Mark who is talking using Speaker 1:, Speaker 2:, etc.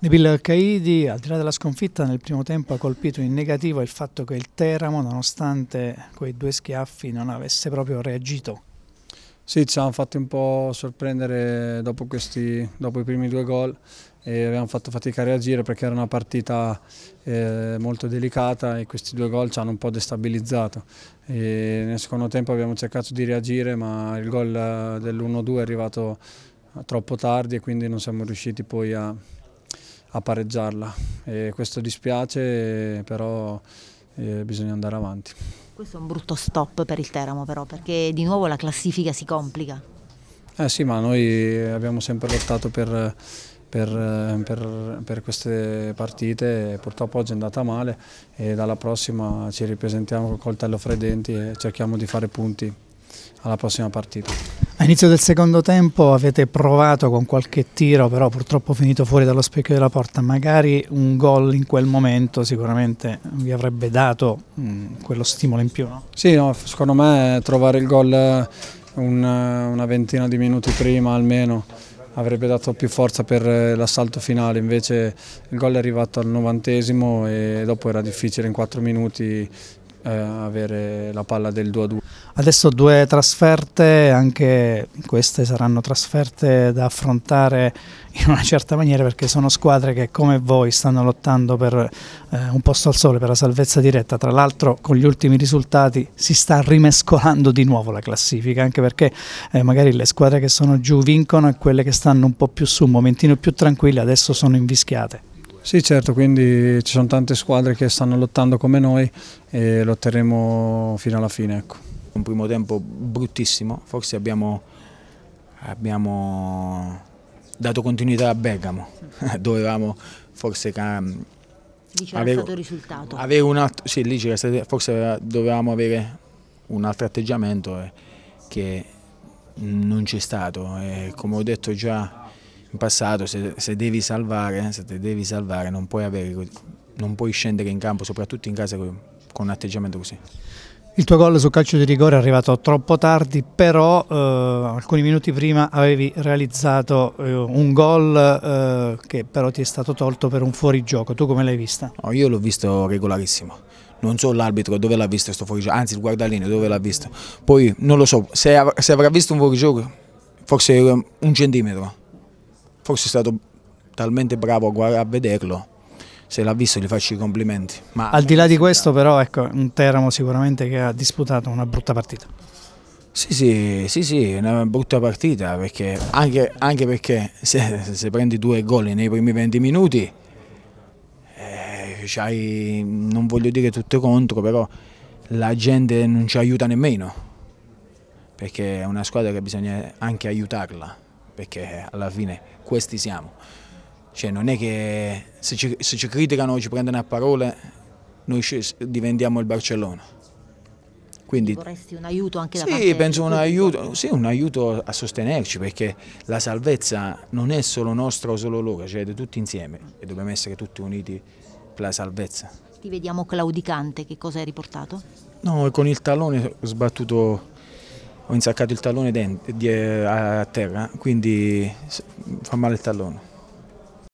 Speaker 1: Nabil Al-Qaidi, al di là della sconfitta, nel primo tempo ha colpito in negativo il fatto che il Teramo, nonostante quei due schiaffi, non avesse proprio reagito.
Speaker 2: Sì, ci siamo fatti un po' sorprendere dopo, questi, dopo i primi due gol e abbiamo fatto fatica a reagire perché era una partita eh, molto delicata e questi due gol ci hanno un po' destabilizzato. E nel secondo tempo abbiamo cercato di reagire ma il gol eh, dell'1-2 è arrivato troppo tardi e quindi non siamo riusciti poi a a pareggiarla. E questo dispiace, però eh, bisogna andare avanti.
Speaker 1: Questo è un brutto stop per il Teramo però, perché di nuovo la classifica si complica.
Speaker 2: Eh sì, ma noi abbiamo sempre lottato per, per, per, per queste partite, purtroppo oggi è andata male e dalla prossima ci ripresentiamo col coltello fra i denti e cerchiamo di fare punti alla prossima partita.
Speaker 1: All'inizio del secondo tempo avete provato con qualche tiro, però purtroppo finito fuori dallo specchio della porta, magari un gol in quel momento sicuramente vi avrebbe dato mh,
Speaker 2: mm, quello stimolo in più, no? Sì, no, secondo me trovare il gol una, una ventina di minuti prima almeno avrebbe dato più forza per eh, l'assalto finale, invece il gol è arrivato al novantesimo e dopo era difficile in quattro minuti eh, avere la palla del 2 a 2.
Speaker 1: Adesso due trasferte, anche queste saranno trasferte da affrontare in una certa maniera perché sono squadre che come voi stanno lottando per eh, un posto al sole, per la salvezza diretta, tra l'altro con gli ultimi risultati si sta rimescolando di nuovo la classifica, anche perché eh, magari le squadre che sono giù vincono e quelle che stanno un po' più su, un momentino più tranquille, adesso sono
Speaker 2: invischiate. Sì certo, quindi ci sono tante squadre che stanno lottando come noi e lotteremo fino alla fine. Ecco.
Speaker 3: Un primo tempo bruttissimo, forse abbiamo, abbiamo dato continuità a Bergamo, dovevamo forse mm, lì avere, stato risultato. Avere un altro, sì, lì c'era stato, forse dovevamo avere un altro atteggiamento eh, che non c'è stato. E eh, come ho detto già in passato se, se, devi salvare, se devi salvare non, puoi avere, non puoi scendere in campo, soprattutto in casa con un atteggiamento così.
Speaker 1: Il tuo gol sul calcio di rigore è arrivato troppo tardi, però eh, alcuni minuti prima avevi realizzato eh, un gol eh, che però ti è stato
Speaker 3: tolto per un fuorigioco. Tu come l'hai vista? No, io l'ho visto regolarissimo. Non so l'arbitro dove l'ha visto questo fuorigioco, anzi il guardalino dove l'ha visto. Poi non lo so, se, av se avrà visto un fuorigioco, forse eh, un centimetro forse è stato talmente bravo a, a vederlo se l'ha visto gli faccio i complimenti. Ma Al
Speaker 1: di là di questo però ecco un Teramo sicuramente che ha disputato una brutta partita.
Speaker 3: Sì, sì, sì, sì, una brutta partita perché anche, anche perché se, se, prendi due gol nei primi 20 minuti eh, non voglio dire tutto contro, però la gente non ci aiuta nemmeno perché è una squadra che bisogna anche aiutarla perché alla fine questi siamo. Cioè non è che se ci, se ci criticano ci prendono a parole, noi diventiamo il Barcellona. Quindi, vorresti un aiuto anche da sì, parte penso un aiuto, sì, un aiuto a sostenerci perché la salvezza non è solo nostra o solo loro, cioè è tutti insieme e dobbiamo essere tutti uniti per la salvezza.
Speaker 1: Ti vediamo claudicante, che cosa hai
Speaker 3: riportato? No, con il tallone ho sbattuto ho insaccato il tallone eh, a terra, quindi fa male il tallone.